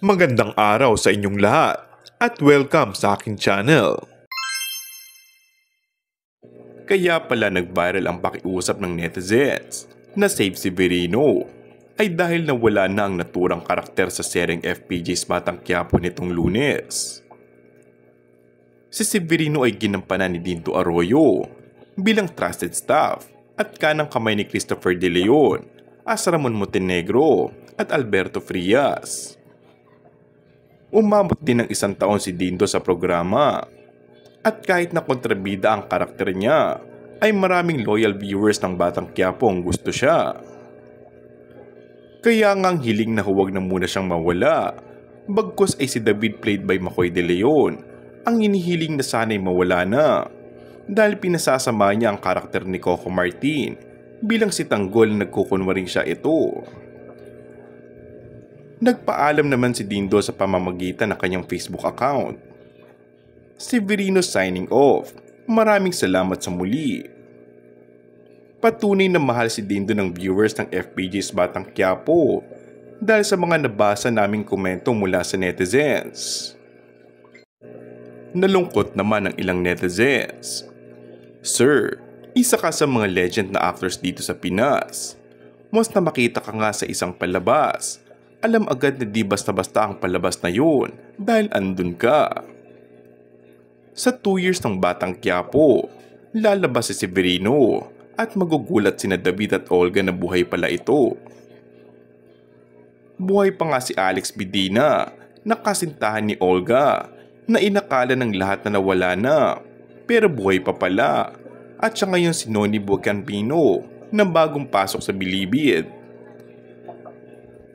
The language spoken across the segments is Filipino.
Magandang araw sa inyong lahat at welcome sa akin channel. Kaya pala nag-viral ang pakiusap ng netizens na save si Verino ay dahil nawala na ang naturang karakter sa sering FPJs Batang Quiapo nitong lunes. Si Severino ay ginampanan ni Dinto Arroyo bilang trusted staff at kanang kamay ni Christopher De Leon, Asramon Montenegro at Alberto Frias. Umabot din ng isang taon si Dindo sa programa. At kahit na kontrabida ang karakter niya, ay maraming loyal viewers ng Batang Quiapo ang gusto siya. Kaya nga hiling na huwag na muna siyang mawala. Bagkus ay si David played by Makoy De Leon ang inihiling na sana'y mawala na dahil pinasasama niya ang karakter ni Coco Martin bilang si Tanggol na rin siya ito. Nagpaalam naman si Dindo sa pamamagitan ng kanyang Facebook account. Severino signing off. Maraming salamat sa muli. Patunay na mahal si Dindo ng viewers ng FPJ's Batang Quiapo dahil sa mga nabasa naming komento mula sa netizens. Nalungkot naman ang ilang netizens. Sir, isa ka sa mga legend na actors dito sa Pinas. Mas na makita ka nga sa isang palabas, alam agad na di basta-basta ang palabas na yun dahil andun ka. Sa 2 years ng Batang Quiapo, lalabas si Severino at magugulat sina David at Olga na buhay pala ito. Buhay pa nga si Alex Bidina na kasintahan ni Olga na inakala ng lahat na nawala na pero buhay pa pala at siya ngayon si Noni Buacanpino na bagong pasok sa bilibid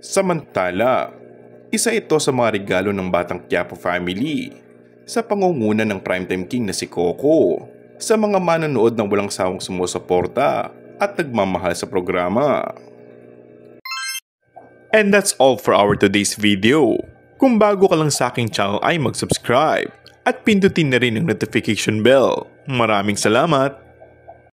Samantala, isa ito sa mga regalo ng batang Quiapo family sa pangunguna ng primetime king na si Coco sa mga manonood ng walang sawang sumusuporta at nagmamahal sa programa. And that's all for our today's video. Kung bago ka lang sa aking channel ay mag-subscribe at pindutin na rin ang notification bell. Maraming salamat!